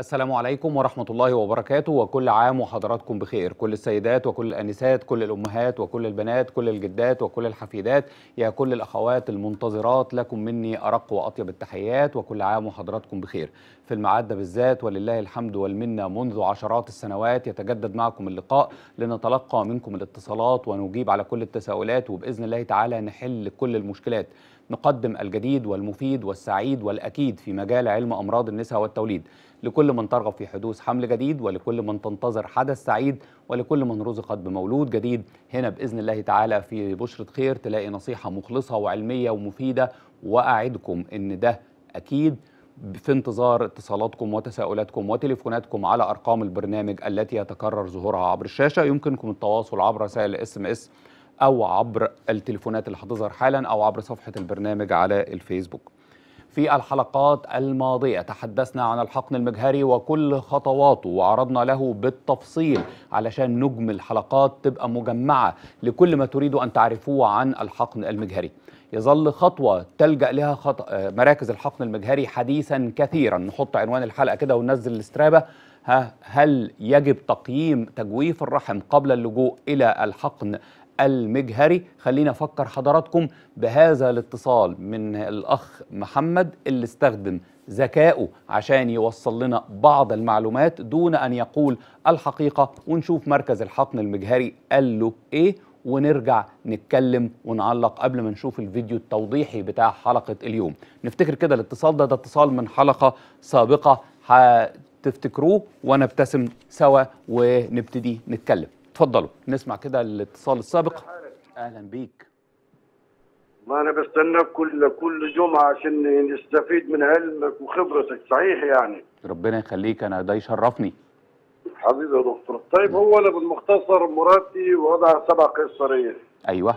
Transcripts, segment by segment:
السلام عليكم ورحمة الله وبركاته وكل عام وحضراتكم بخير كل السيدات وكل الأنسات كل الأمهات وكل البنات كل الجدات وكل الحفيدات يا كل الأخوات المنتظرات لكم مني أرق وأطيب التحيات وكل عام وحضراتكم بخير في المعدة بالذات ولله الحمد والمنة منذ عشرات السنوات يتجدد معكم اللقاء لنتلقى منكم الاتصالات ونجيب على كل التساؤلات وبإذن الله تعالى نحل كل المشكلات نقدم الجديد والمفيد والسعيد والأكيد في مجال علم أمراض النساء والتوليد لكل من ترغب في حدوث حمل جديد ولكل من تنتظر حدث سعيد ولكل من رزقت بمولود جديد هنا باذن الله تعالى في بشره خير تلاقي نصيحه مخلصه وعلميه ومفيده واعدكم ان ده اكيد في انتظار اتصالاتكم وتساؤلاتكم وتليفوناتكم على ارقام البرنامج التي يتكرر ظهورها عبر الشاشه يمكنكم التواصل عبر رسائل اس ام اس او عبر التليفونات اللي هتظهر حالا او عبر صفحه البرنامج على الفيسبوك في الحلقات الماضية تحدثنا عن الحقن المجهري وكل خطواته وعرضنا له بالتفصيل علشان نجمل حلقات تبقى مجمعة لكل ما تريدوا أن تعرفوه عن الحقن المجهري يظل خطوة تلجأ لها خط... مراكز الحقن المجهري حديثا كثيرا نحط عنوان الحلقة كده وننزل الاسترابة ها هل يجب تقييم تجويف الرحم قبل اللجوء إلى الحقن المجهري خلينا أفكر حضراتكم بهذا الاتصال من الأخ محمد اللي استخدم ذكائه عشان يوصل لنا بعض المعلومات دون أن يقول الحقيقة ونشوف مركز الحقن المجهري قال له إيه ونرجع نتكلم ونعلق قبل ما نشوف الفيديو التوضيحي بتاع حلقة اليوم نفتكر كده الاتصال ده ده اتصال من حلقة سابقة وانا ونبتسم سوا ونبتدي نتكلم اتفضلوا نسمع كده الاتصال السابق اهلا بيك ما انا بستناك كل كل جمعه عشان نستفيد من علمك وخبرتك صحيح يعني ربنا يخليك انا ده يشرفني حبيبي يا دكتور طيب هو انا بالمختصر مراتي وضع سبع قصريه ايوه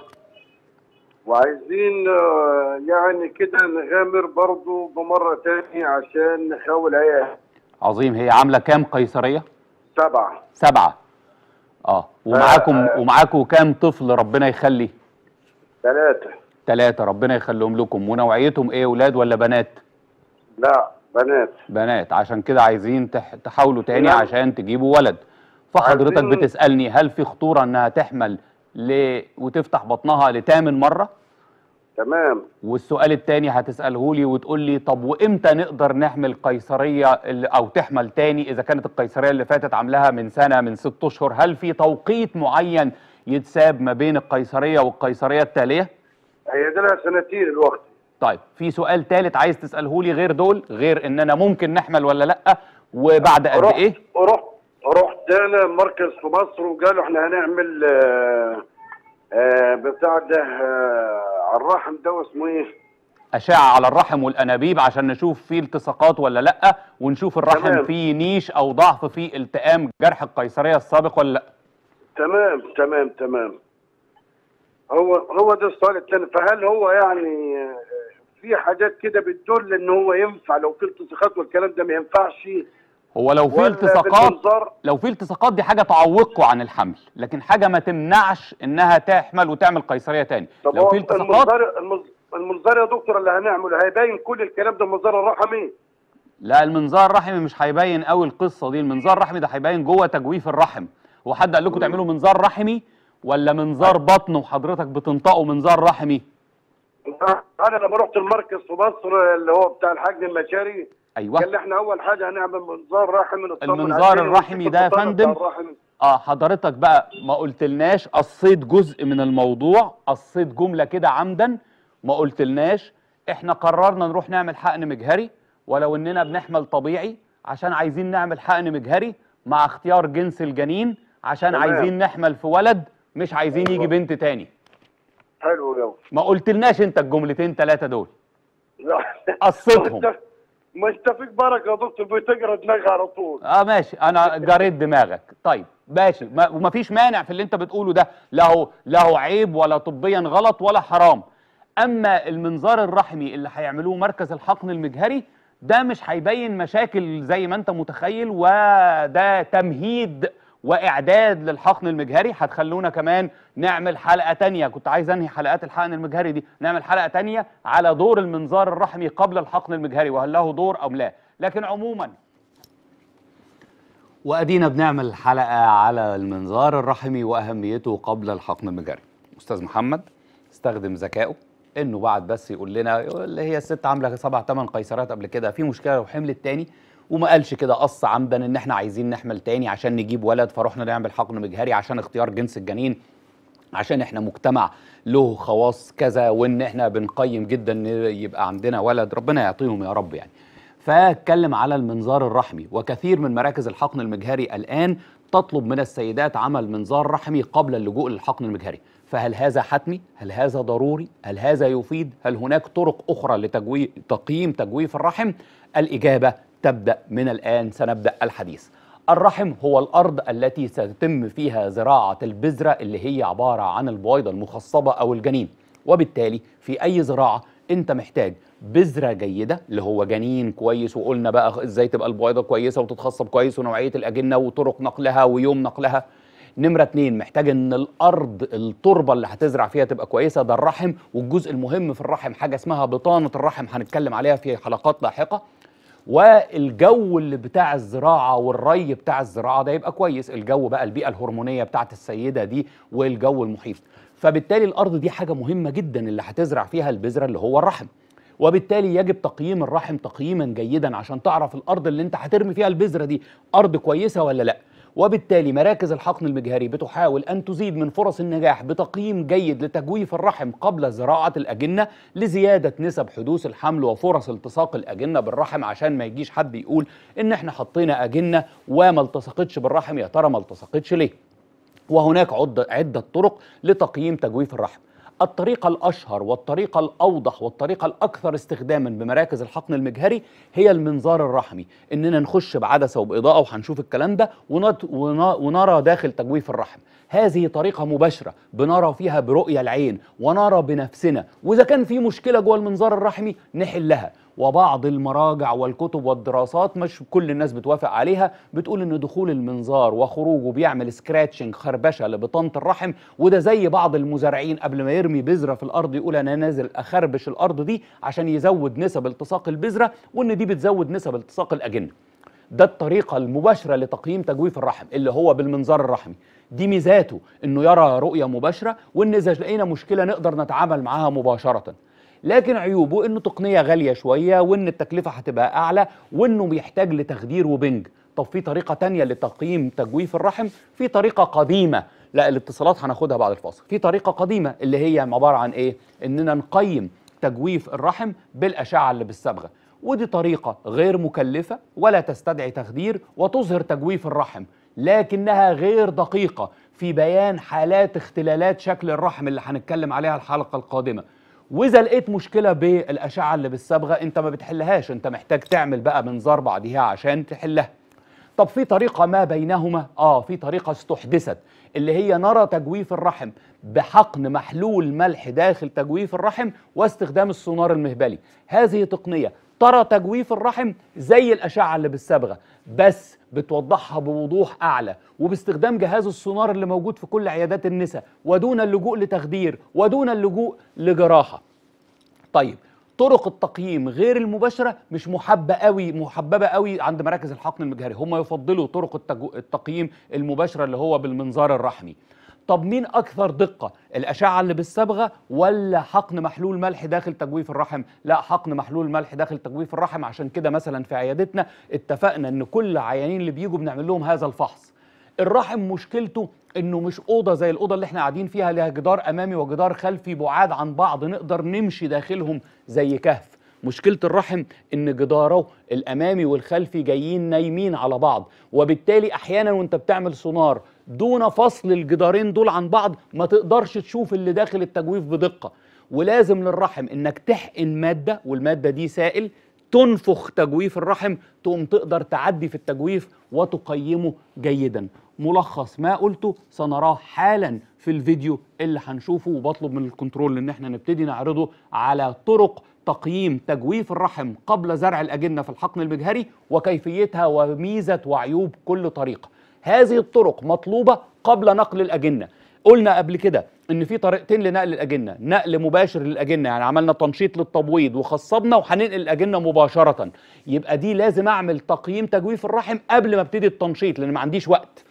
وعايزين آه، يعني كده نغامر برضو بمره تاني عشان نحاول ايه عظيم هي عامله كام قيصريه؟ سبعه سبعه آه. اه ومعاكم آه ومعاكم كام طفل ربنا يخلي ثلاثة ثلاثة ربنا يخليهم لكم ونوعيتهم ايه ولاد ولا بنات لا بنات بنات عشان كده عايزين تح... تحاولوا تاني لا. عشان تجيبوا ولد فحضرتك عايزين... بتسألني هل في خطورة انها تحمل ل... وتفتح بطنها لتامن مرة تمام والسؤال الثاني هتساله لي وتقول لي طب وامتى نقدر نحمل قيصريه او تحمل تاني اذا كانت القيصريه اللي فاتت عاملاها من سنه من ست اشهر هل في توقيت معين يتساب ما بين القيصريه والقيصريه التاليه؟ هي ده لها سنتين الوقت طيب في سؤال ثالث عايز تساله لي غير دول غير ان انا ممكن نحمل ولا لا وبعد قد ايه؟ رحت رحت انا مركز في مصر وقالوا احنا هنعمل آآ آه، آآ آه، بتاع ده آه، الرحم ده اسمه ايه؟ أشعة على الرحم والأنابيب عشان نشوف فيه التصاقات ولا لأ ونشوف الرحم تمام. فيه نيش أو ضعف فيه التئام جرح القيصرية السابق ولا لأ تمام تمام تمام هو هو ده السؤال الثاني فهل هو يعني في حاجات كده بتدل ان هو ينفع لو في التصاقات والكلام ده ما ينفعش هو لو في التصاقات لو في التصاقات دي حاجه تعوقه عن الحمل لكن حاجه ما تمنعش انها تحمل وتعمل قيصريه تاني لو في التصاقات المنظار يا دكتور اللي هنعمله هيبين كل الكلام ده المنظار الرحمي إيه؟ لا المنظار الرحمي مش هيبين قوي القصه دي المنظار الرحمي ده هيبين جوه تجويف الرحم هو حد قال لكم تعملوا منظار رحمي ولا منظار بطن وحضرتك بتنطقوا منظار رحمي انا لما رحت المركز في مصر اللي هو بتاع الحاج المشاري ايوه قال لي احنا اول حاجه هنعمل منظار رحمي نطمن المنظار الرحمي ده يا فندم اه حضرتك بقى ما قلتلناش قصيت جزء من الموضوع قصيت جمله كده عمدا ما قلتلناش احنا قررنا نروح نعمل حقن مجهري ولو اننا بنحمل طبيعي عشان عايزين نعمل حقن مجهري مع اختيار جنس الجنين عشان تمام. عايزين نحمل في ولد مش عايزين يجي أيوة. بنت تاني حلو قوي ما قلتلناش انت الجملتين ثلاثه دول قصيتهم مش تفيك بركه يا دكتور بتقرا دماغي على طول اه ماشي انا جريت دماغك طيب ماشي وما ومفيش مانع في اللي انت بتقوله ده لا هو لا هو عيب ولا طبيا غلط ولا حرام اما المنظار الرحمي اللي هيعملوه مركز الحقن المجهري ده مش هيبين مشاكل زي ما انت متخيل وده تمهيد واعداد للحقن المجهري هتخلونا كمان نعمل حلقه تانية كنت عايز انهي حلقات الحقن المجهري دي نعمل حلقه تانية على دور المنظار الرحمي قبل الحقن المجهري وهل له دور ام لا لكن عموما وادينا بنعمل حلقه على المنظار الرحمي واهميته قبل الحقن المجهري استاذ محمد استخدم ذكائه انه بعد بس يقول لنا اللي هي الست عامله سبع ثمان قيصرات قبل كده في مشكله لو حملت تاني وما قالش كده قص عمدا ان احنا عايزين نحمل تاني عشان نجيب ولد فروحنا نعمل حقن مجهري عشان اختيار جنس الجنين عشان احنا مجتمع له خواص كذا وان احنا بنقيم جدا ان يبقى عندنا ولد ربنا يعطيهم يا رب يعني فاتكلم على المنظار الرحمي وكثير من مراكز الحقن المجهري الان تطلب من السيدات عمل منظار رحمي قبل اللجوء للحقن المجهري فهل هذا حتمي هل هذا ضروري هل هذا يفيد هل هناك طرق اخرى لتقييم تجويف الرحم الاجابه تبدأ من الآن سنبدأ الحديث الرحم هو الأرض التي ستتم فيها زراعة البذرة اللي هي عبارة عن البويضة المخصبة أو الجنين وبالتالي في أي زراعة أنت محتاج بذرة جيدة اللي هو جنين كويس وقلنا بقى إزاي تبقى البويضة كويسة وتتخصب كويس ونوعية الأجنة وطرق نقلها ويوم نقلها نمرة اتنين محتاج ان الارض التربة اللي هتزرع فيها تبقى كويسة ده الرحم والجزء المهم في الرحم حاجة اسمها بطانة الرحم هنتكلم عليها في حلقات لاحقة والجو اللي بتاع الزراعه والري بتاع الزراعه ده يبقى كويس الجو بقى البيئه الهرمونيه بتاعه السيده دي والجو المحيط فبالتالي الارض دي حاجه مهمه جدا اللي هتزرع فيها البذره اللي هو الرحم وبالتالي يجب تقييم الرحم تقييما جيدا عشان تعرف الارض اللي انت هترمي فيها البذره دي ارض كويسه ولا لا وبالتالي مراكز الحقن المجهري بتحاول أن تزيد من فرص النجاح بتقييم جيد لتجويف الرحم قبل زراعة الأجنة لزيادة نسب حدوث الحمل وفرص التصاق الأجنة بالرحم عشان ما يجيش حد يقول إن إحنا حطينا أجنة وما التصقتش بالرحم يا ترى ما التصقتش ليه وهناك عدة طرق لتقييم تجويف الرحم الطريقة الأشهر والطريقة الأوضح والطريقة الأكثر استخداما بمراكز الحقن المجهري هي المنظار الرحمي إننا نخش بعدسة وبإضاءة وهنشوف الكلام ده ونرى داخل تجويف الرحم هذه طريقة مباشرة بنرى فيها برؤية العين ونرى بنفسنا وإذا كان في مشكلة جوه المنظار الرحمي نحلها وبعض المراجع والكتب والدراسات مش كل الناس بتوافق عليها بتقول ان دخول المنظار وخروجه بيعمل سكراتشنج خربشه لبطانه الرحم وده زي بعض المزارعين قبل ما يرمي بذره في الارض يقول انا نازل اخربش الارض دي عشان يزود نسب التصاق البذره وان دي بتزود نسب التصاق الاجنه ده الطريقة المباشرة لتقييم تجويف الرحم اللي هو بالمنظار الرحمي دي ميزاته انه يرى رؤية مباشرة وان اذا لقينا مشكلة نقدر نتعامل معاها مباشرة لكن عيوبه انه تقنيه غاليه شويه وان التكلفه هتبقى اعلى وانه بيحتاج لتخدير وبنج طب في طريقه تانية لتقييم تجويف الرحم في طريقه قديمه لا الاتصالات هناخدها بعد الفاصل في طريقه قديمه اللي هي عباره عن ايه اننا نقيم تجويف الرحم بالاشعه اللي بالصبغه ودي طريقه غير مكلفه ولا تستدعي تخدير وتظهر تجويف الرحم لكنها غير دقيقه في بيان حالات اختلالات شكل الرحم اللي هنتكلم عليها الحلقه القادمه واذا لقيت مشكله بالاشعه اللي بالصبغه انت ما بتحلهاش انت محتاج تعمل بقى منظار بعديها عشان تحلها طب في طريقه ما بينهما اه في طريقه استحدثت اللي هي نرى تجويف الرحم بحقن محلول ملح داخل تجويف الرحم واستخدام السونار المهبلي هذه تقنيه ترى تجويف الرحم زي الأشعة اللي بالصبغة بس بتوضحها بوضوح أعلى وباستخدام جهاز السونار اللي موجود في كل عيادات النساء ودون اللجوء لتخدير ودون اللجوء لجراحة طيب طرق التقييم غير المباشره مش محبه قوي محببه قوي عند مراكز الحقن المجهري هم يفضلوا طرق التقييم المباشره اللي هو بالمنظار الرحمي طب مين اكثر دقه الاشعه اللي بالصبغه ولا حقن محلول ملح داخل تجويف الرحم لا حقن محلول ملح داخل تجويف الرحم عشان كده مثلا في عيادتنا اتفقنا ان كل عيانين اللي بيجوا بنعمل لهم هذا الفحص الرحم مشكلته انه مش اوضه زي الاوضه اللي احنا قاعدين فيها لها جدار امامي وجدار خلفي بعاد عن بعض نقدر نمشي داخلهم زي كهف مشكله الرحم ان جداره الامامي والخلفي جايين نايمين على بعض وبالتالي احيانا وانت بتعمل سونار دون فصل الجدارين دول عن بعض ما تقدرش تشوف اللي داخل التجويف بدقة ولازم للرحم انك تحقن مادة والمادة دي سائل تنفخ تجويف الرحم تقوم تقدر تعدي في التجويف وتقيمه جيدا ملخص ما قلته سنراه حالا في الفيديو اللي هنشوفه وبطلب من الكنترول ان احنا نبتدي نعرضه على طرق تقييم تجويف الرحم قبل زرع الاجنه في الحقن المجهري وكيفيتها وميزه وعيوب كل طريقه هذه الطرق مطلوبة قبل نقل الأجنة قلنا قبل كده ان في طريقتين لنقل الاجنه نقل مباشر للاجنه يعني عملنا تنشيط للتبويض وخصبنا وهننقل الاجنه مباشره يبقى دي لازم اعمل تقييم تجويف الرحم قبل ما ابتدي التنشيط لان ما عنديش وقت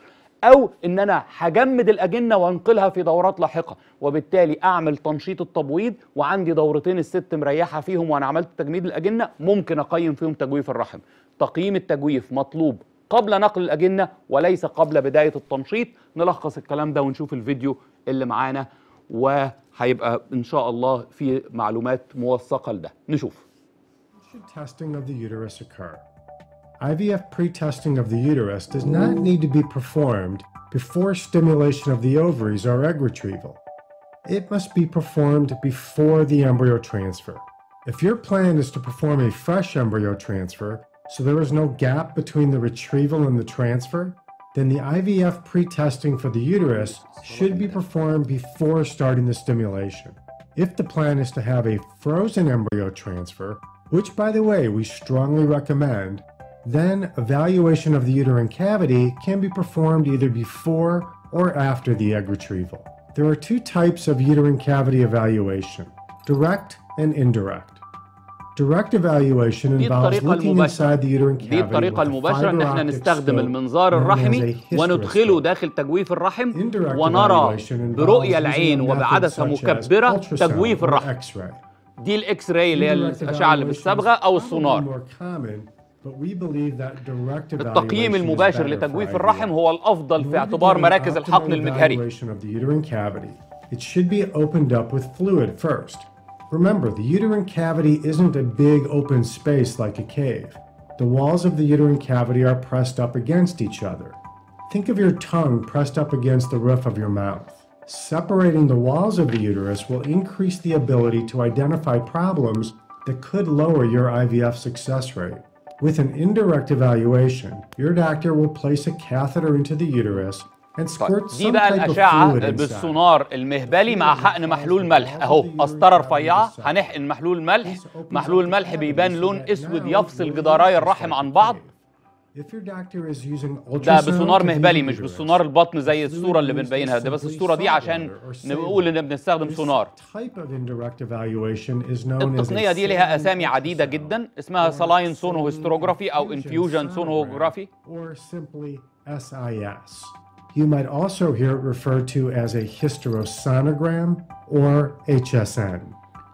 او ان انا هجمد الاجنه وانقلها في دورات لاحقه وبالتالي اعمل تنشيط التبويض وعندي دورتين الست مريحه فيهم وانا عملت تجميد الاجنه ممكن اقيم فيهم تجويف الرحم تقييم التجويف مطلوب قبل نقل الأجنة وليس قبل بداية التنشيط نلخص الكلام ده ونشوف الفيديو اللي معانا وهيبقى إن شاء الله في معلومات موثقة لده نشوف testing of the uterus occur? IVF pre-testing of the uterus does not need to be performed before stimulation of the ovaries or egg retrieval. It must be performed before the embryo transfer. If your plan is to perform a fresh embryo transfer, so there is no gap between the retrieval and the transfer, then the IVF pre-testing for the uterus should be performed before starting the stimulation. If the plan is to have a frozen embryo transfer, which by the way we strongly recommend, then evaluation of the uterine cavity can be performed either before or after the egg retrieval. There are two types of uterine cavity evaluation, direct and indirect. Direct evaluation دي الطريقة المباشرة دي الطريقة المباشرة ان احنا نستخدم المنظار الرحمي وندخله داخل تجويف الرحم ونرى برؤية العين وبعدسة مكبرة تجويف الرحم دي الاكس راي اللي هي الاشعة اللي بالصبغة او السونار التقييم المباشر لتجويف الرحم هو الافضل في اعتبار مراكز الحقن المجهري It should be opened up with fluid first. Remember, the uterine cavity isn't a big open space like a cave. The walls of the uterine cavity are pressed up against each other. Think of your tongue pressed up against the roof of your mouth. Separating the walls of the uterus will increase the ability to identify problems that could lower your IVF success rate. With an indirect evaluation, your doctor will place a catheter into the uterus طيب. دي بقى الأشعة بالسونار المهبلي مع حقن محلول ملح أهو قسطرة رفيعة هنحقن محلول ملح محلول ملح بيبان لون أسود يفصل جداري الرحم عن بعض ده بسونار مهبلي مش بالسونار البطن زي الصوره اللي بنبينها ده بس الصوره دي عشان نقول ان بنستخدم سونار التقنيه دي لها اسامي عديده جدا اسمها سلاين سونو هيستروجرافي او انفيوجن سونوجرافي You might also hear it referred to as a hysterosonogram or HSN.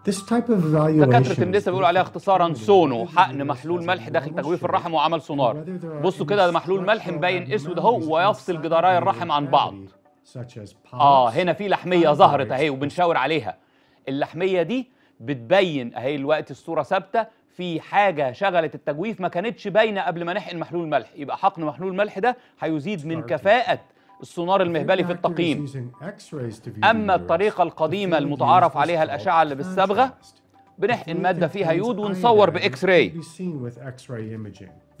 This type of evaluation دكاترة النساء بيقولوا عليها اختصارا سونو حقن محلول ملح داخل تجويف الرحم وعمل سونار بصوا كده ده محلول ملح مبين اسود اهو ويفصل جدراي الرحم عن بعض اه هنا في لحميه ظهرت اهي وبنشاور عليها اللحميه دي بتبين اهي الوقت الصوره ثابته في حاجه شغلت التجويف ما كانتش باينه قبل ما نحقن محلول ملح يبقى حقن محلول ملح ده هيزيد من كفاءه السونار المهبلي في التقييم أما الطريقة القديمة المتعارف عليها الأشعة اللي بالصبغة بنحقن مادة فيها يود ونصور بإكس راي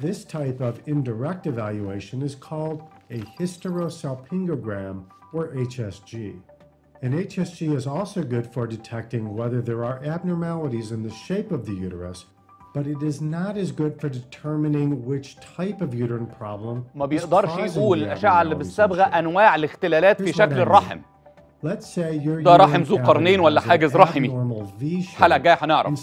This type of indirect evaluation is called a hysterosalpingogram or HSG. An HSG is also good for detecting whether there are abnormalities in the shape of the uterus but it is not as good for determining which type of uterine problem ما بيقدرش يقول الأشعة اللي بالصبغة أنواع الاختلالات في شكل الرحم ده رحم ذو قرنين ولا حاجز رحمي الحلقة الجاية هنعرف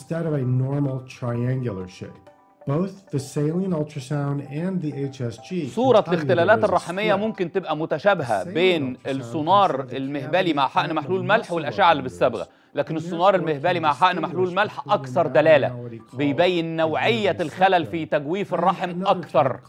صورة الاختلالات الرحمية ممكن تبقى متشابهة بين السونار المهبلي مع حقن محلول ملح والأشعة اللي بالصبغة لكن السونار المهبلي مع حقن محلول ملح أكثر دلالة بيبين نوعية الخلل في تجويف الرحم أكثر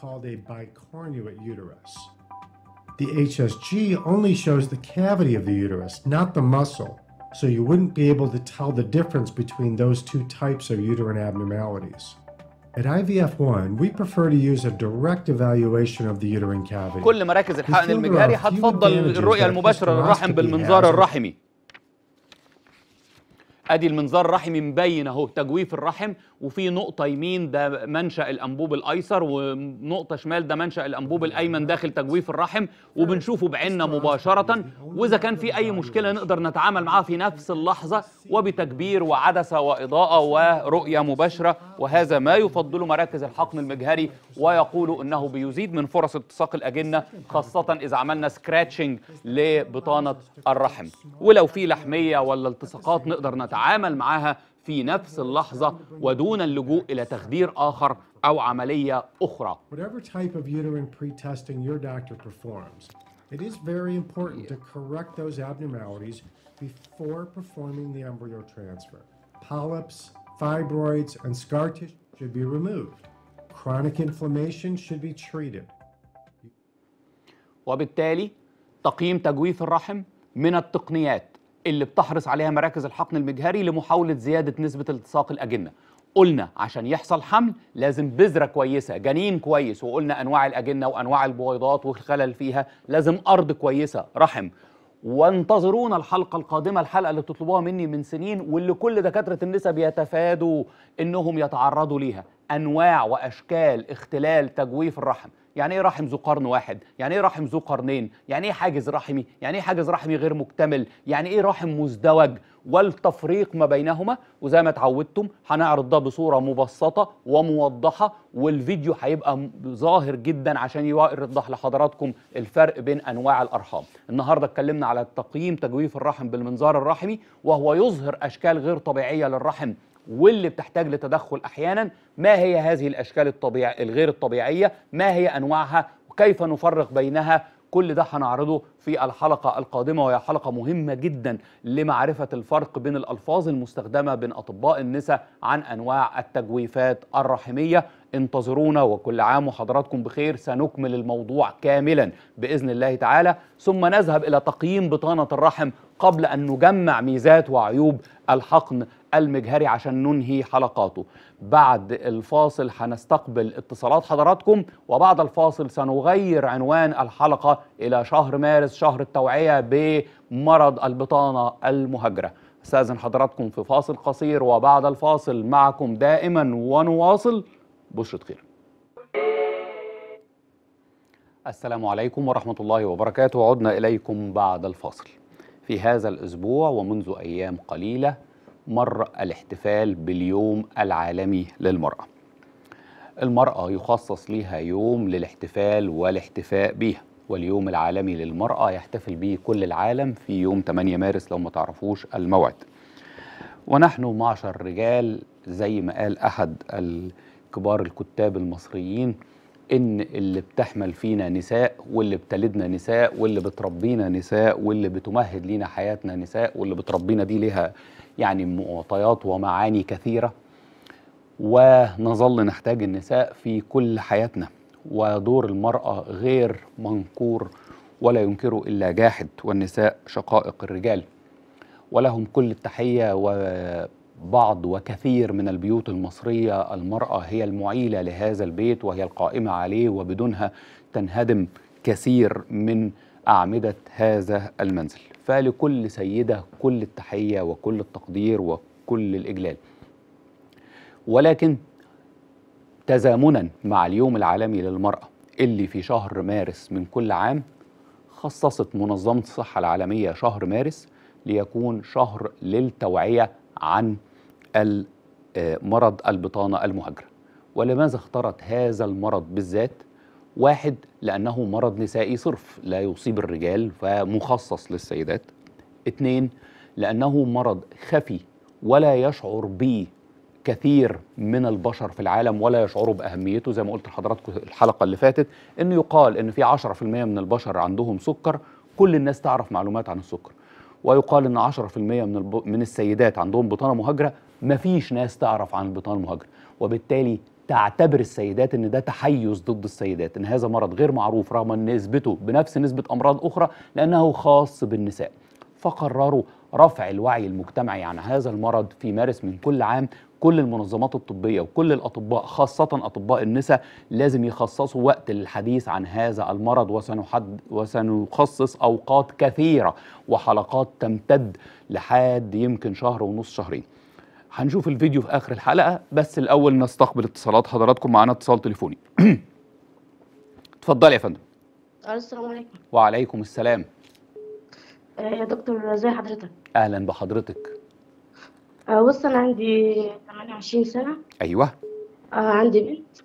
The HSG only shows the cavity of the uterus, not the muscle, so you wouldn't be able to tell the difference between those two types of uterine abnormalities. At IVF1, we prefer to use a direct evaluation of the uterine cavity. كل مراكز الحقن المجهري هتفضل الرؤية المباشرة للرحم بالمنظار الرحمي. ادي المنظار الرحمي مبين اهو تجويف الرحم وفي نقطه يمين ده منشا الانبوب الايسر ونقطه شمال ده منشا الانبوب الايمن داخل تجويف الرحم وبنشوفه بعيننا مباشره واذا كان في اي مشكله نقدر نتعامل معاها في نفس اللحظه وبتكبير وعدسه واضاءه ورؤيه مباشره وهذا ما يفضله مراكز الحقن المجهري ويقولوا انه بيزيد من فرص التصاق الاجنه خاصه اذا عملنا سكراتشنج لبطانه الرحم ولو في لحميه ولا التصاقات نقدر نتعامل يتعامل معها في نفس اللحظة ودون اللجوء إلى تخدير آخر أو عملية أخرى. It is very important to correct those abnormalities before performing the embryo transfer. Polyps, fibroids, and scar tissue should be removed. Chronic inflammation should be treated. وبالتالي تقييم تجويف الرحم من التقنيات اللي بتحرص عليها مراكز الحقن المجهري لمحاولة زيادة نسبة التصاق الأجنة قلنا عشان يحصل حمل لازم بذرة كويسة جنين كويس وقلنا أنواع الأجنة وأنواع البويضات والخلل فيها لازم أرض كويسة رحم وانتظرونا الحلقة القادمة الحلقة اللي بتطلبوها مني من سنين واللي كل دكاترة النساء بيتفادوا إنهم يتعرضوا ليها انواع واشكال اختلال تجويف الرحم يعني ايه رحم ذو قرن واحد يعني ايه رحم ذو قرنين يعني ايه حاجز رحمي يعني ايه حاجز رحمي غير مكتمل يعني ايه رحم مزدوج والتفريق ما بينهما وزي ما اتعودتم هنعرض ده بصوره مبسطه وموضحه والفيديو هيبقى ظاهر جدا عشان يوضح لحضراتكم الفرق بين انواع الارحام النهارده اتكلمنا على تقييم تجويف الرحم بالمنظار الرحمي وهو يظهر اشكال غير طبيعيه للرحم واللي بتحتاج لتدخل احيانا ما هي هذه الاشكال الطبيعي الغير الطبيعيه ما هي انواعها وكيف نفرق بينها كل ده هنعرضه في الحلقة القادمة وهي حلقة مهمة جدا لمعرفة الفرق بين الألفاظ المستخدمة بين أطباء النساء عن أنواع التجويفات الرحمية انتظرونا وكل عام وحضراتكم بخير سنكمل الموضوع كاملا باذن الله تعالى ثم نذهب الى تقييم بطانه الرحم قبل ان نجمع ميزات وعيوب الحقن المجهري عشان ننهي حلقاته بعد الفاصل هنستقبل اتصالات حضراتكم وبعد الفاصل سنغير عنوان الحلقة إلى شهر مارس شهر التوعية بمرض البطانة المهجرة استاذن حضراتكم في فاصل قصير وبعد الفاصل معكم دائما ونواصل بشرة خير السلام عليكم ورحمة الله وبركاته عدنا إليكم بعد الفاصل في هذا الأسبوع ومنذ أيام قليلة مر الاحتفال باليوم العالمي للمرأة المرأة يخصص لها يوم للاحتفال والاحتفاء بها واليوم العالمي للمرأة يحتفل به كل العالم في يوم 8 مارس لو ما تعرفوش الموعد ونحن معشر رجال زي ما قال أحد ال كبار الكتاب المصريين ان اللي بتحمل فينا نساء واللي بتلدنا نساء واللي بتربينا نساء واللي بتمهد لينا حياتنا نساء واللي بتربينا دي لها يعني معطيات ومعاني كثيره ونظل نحتاج النساء في كل حياتنا ودور المراه غير منكور ولا ينكره الا جاحد والنساء شقائق الرجال ولهم كل التحيه و بعض وكثير من البيوت المصريه المراه هي المعيله لهذا البيت وهي القائمه عليه وبدونها تنهدم كثير من اعمده هذا المنزل فلكل سيده كل التحيه وكل التقدير وكل الاجلال ولكن تزامنا مع اليوم العالمي للمراه اللي في شهر مارس من كل عام خصصت منظمه الصحه العالميه شهر مارس ليكون شهر للتوعيه عن آه، مرض البطانة المهاجرة ولماذا اخترت هذا المرض بالذات؟ واحد لأنه مرض نسائي صرف لا يصيب الرجال فمخصص للسيدات اثنين لأنه مرض خفي ولا يشعر به كثير من البشر في العالم ولا يشعروا بأهميته زي ما قلت لحضراتكم الحلقة اللي فاتت إنه يقال إن في 10% من البشر عندهم سكر كل الناس تعرف معلومات عن السكر ويقال إن 10% من, الب... من السيدات عندهم بطانة مهاجرة مفيش ناس تعرف عن البطانه المهاجره وبالتالي تعتبر السيدات ان ده تحيز ضد السيدات ان هذا مرض غير معروف رغم ان نسبته بنفس نسبه امراض اخرى لانه خاص بالنساء فقرروا رفع الوعي المجتمعي عن هذا المرض في مارس من كل عام كل المنظمات الطبية وكل الأطباء خاصة أطباء النساء لازم يخصصوا وقت للحديث عن هذا المرض وسنحد وسنخصص أوقات كثيرة وحلقات تمتد لحد يمكن شهر ونص شهرين هنشوف الفيديو في اخر الحلقه بس الاول نستقبل اتصالات حضراتكم معانا اتصال تليفوني اتفضلي يا فندم السلام عليكم وعليكم السلام آه، يا دكتور ازي حضرتك اهلا بحضرتك آه، بص انا عندي 28 سنه ايوه آه، عندي بنت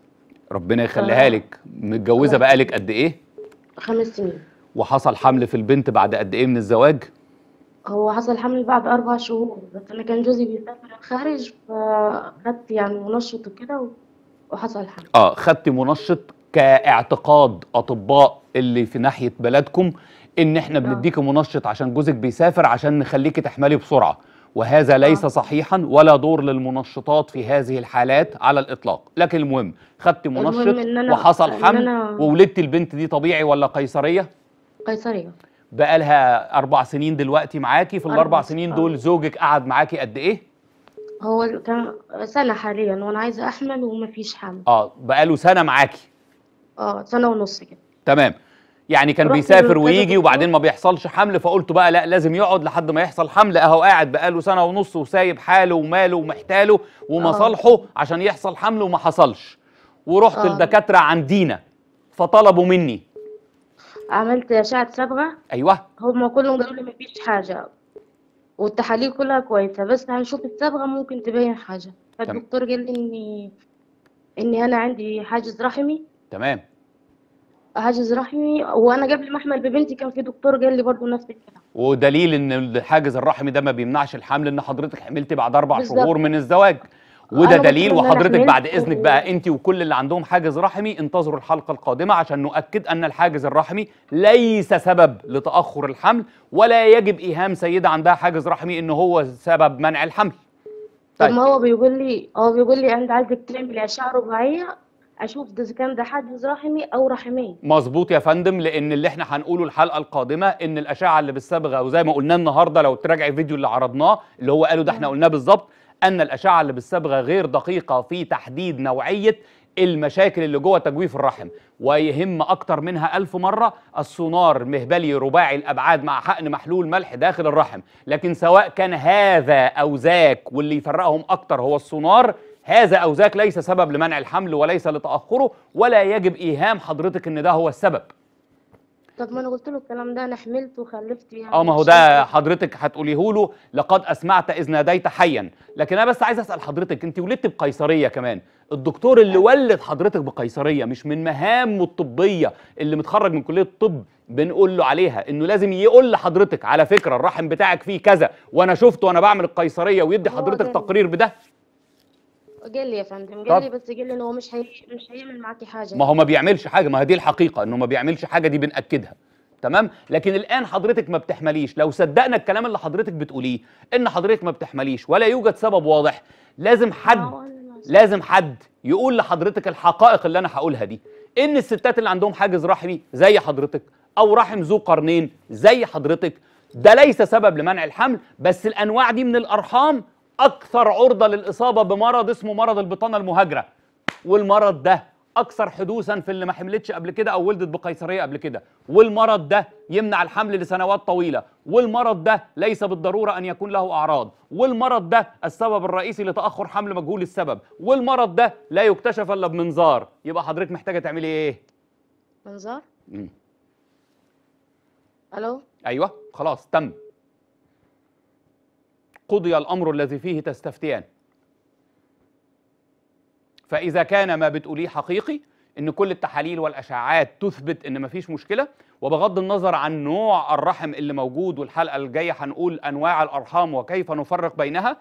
ربنا يخليها لك متجوزه بقالك قد ايه خمس سنين وحصل حمل في البنت بعد قد ايه من الزواج هو حصل حمل بعد أربع شهور بس أنا كان جوزي بيسافر الخارج فخدت يعني منشط وكده وحصل حمل اه خدت منشط كاعتقاد أطباء اللي في ناحية بلدكم إن إحنا آه. بنديكي منشط عشان جوزك بيسافر عشان نخليكي تحملي بسرعة وهذا ليس آه. صحيحا ولا دور للمنشطات في هذه الحالات على الاطلاق لكن المهم خدت منشط إن وحصل حمل وولدت البنت دي طبيعي ولا قيصريه قيصريه بقى لها اربع سنين دلوقتي معاكي في الاربع سنين دول زوجك قعد معاكي قد ايه؟ هو كان سنه حاليا وانا عايزه احمل ومفيش حمل اه بقى له سنه معاكي اه سنه ونص كده تمام يعني كان بيسافر ويجي وبعدين ما بيحصلش حمل فقلت بقى لا لازم يقعد لحد ما يحصل حمل اهو قاعد بقاله سنه ونص وسايب حاله وماله ومحتاله آه. ومصالحه آه. عشان يحصل حمل وما حصلش ورحت آه. لدكاتره عندينا فطلبوا مني عملت أشعة صبغة ايوه هما كلهم قالوا لي مفيش حاجة والتحاليل كلها كويسة بس هنشوف الصبغة ممكن تبين حاجة فالدكتور قال لي إني إني أنا عندي حاجز رحمي تمام حاجز رحمي وأنا قبل ما أحمل ببنتي كان في دكتور قال لي برضه نفس الكلام ودليل ان الحاجز الرحمي ده ما بيمنعش الحمل ان حضرتك حملتي بعد اربع شهور من الزواج وده دليل وحضرتك بعد اذنك بقى يعني انت وكل اللي عندهم حاجز رحمي انتظروا الحلقه القادمه عشان نؤكد ان الحاجز الرحمي ليس سبب لتاخر الحمل ولا يجب ايهام سيده عندها حاجز رحمي ان هو سبب منع الحمل طيب ما هو بيقول لي هو بيقول لي انت عايزك تعمل اشعه رباعيه اشوف اذا كان ده حاجز رحمي او رحميه مظبوط يا فندم لان اللي احنا هنقوله الحلقه القادمه ان الاشعه اللي بالصبغه وزي ما قلنا النهارده لو تراجعي الفيديو اللي عرضناه اللي هو قاله ده احنا نعم. قلناه بالظبط ان الاشعه اللي بالصبغه غير دقيقه في تحديد نوعيه المشاكل اللي جوه تجويف الرحم ويهم اكتر منها ألف مرة السونار مهبلي رباعي الأبعاد مع حقن محلول ملح داخل الرحم لكن سواء كان هذا أو ذاك واللي يفرقهم أكتر هو السونار هذا أو ذاك ليس سبب لمنع الحمل وليس لتأخره ولا يجب إيهام حضرتك أن ده هو السبب طب ما انا قلت له الكلام ده انا حملت وخلفت يعني اه ما هو ده إيه. حضرتك هتقوليه له لقد اسمعت اذ ناديت حيا لكن انا بس عايز اسال حضرتك انت ولدت بقيصريه كمان الدكتور اللي أيوة. ولد حضرتك بقيصريه مش من مهامه الطبيه اللي متخرج من كليه الطب بنقول له عليها انه لازم يقول لحضرتك على فكره الرحم بتاعك فيه كذا وانا شفته وانا بعمل القيصريه ويدي آه، حضرتك تقرير بده قال لي يا فندم قال لي بس قال لي انه مش هي... مش هيعمل معاكي حاجه ما هو ما بيعملش حاجه ما هي دي الحقيقه انه ما بيعملش حاجه دي بناكدها تمام لكن الان حضرتك ما بتحمليش لو صدقنا الكلام اللي حضرتك بتقوليه ان حضرتك ما بتحمليش ولا يوجد سبب واضح لازم حد لازم حد يقول لحضرتك الحقائق اللي انا هقولها دي ان الستات اللي عندهم حاجز رحمي زي حضرتك او رحم ذو قرنين زي حضرتك ده ليس سبب لمنع الحمل بس الانواع دي من الارحام اكثر عرضه للاصابه بمرض اسمه مرض البطانه المهاجره والمرض ده اكثر حدوثا في اللي ما حملتش قبل كده او ولدت بقيصريه قبل كده والمرض ده يمنع الحمل لسنوات طويله والمرض ده ليس بالضروره ان يكون له اعراض والمرض ده السبب الرئيسي لتاخر حمل مجهول السبب والمرض ده لا يكتشف الا بمنظار يبقى حضرتك محتاجه تعملي ايه منظار الو ايوه خلاص تم قضي الأمر الذي فيه تستفتيان فإذا كان ما بتقوليه حقيقي إن كل التحاليل والأشعاعات تثبت إن ما فيش مشكلة وبغض النظر عن نوع الرحم اللي موجود والحلقة الجاية هنقول أنواع الأرحام وكيف نفرق بينها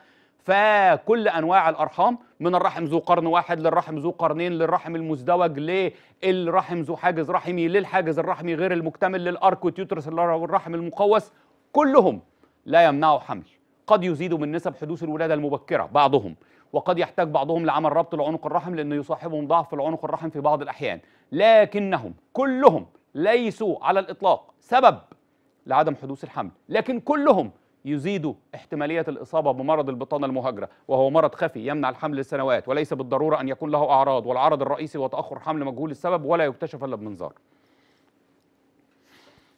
فكل انواع الارحام من الرحم ذو قرن واحد للرحم ذو قرنين للرحم المزدوج للرحم ذو حاجز رحمي للحاجز الرحمي غير المكتمل للارك والرحم المقوس كلهم لا يمنعوا حمل قد يزيد من نسب حدوث الولادة المبكرة بعضهم وقد يحتاج بعضهم لعمل ربط العنق الرحم لأنه يصاحبهم ضعف العنق الرحم في بعض الأحيان لكنهم كلهم ليسوا على الإطلاق سبب لعدم حدوث الحمل لكن كلهم يزيدوا احتمالية الإصابة بمرض البطانة المهاجرة وهو مرض خفي يمنع الحمل لسنوات وليس بالضرورة أن يكون له أعراض والعرض الرئيسي وتأخر حمل مجهول السبب ولا يكتشف إلا بمنظار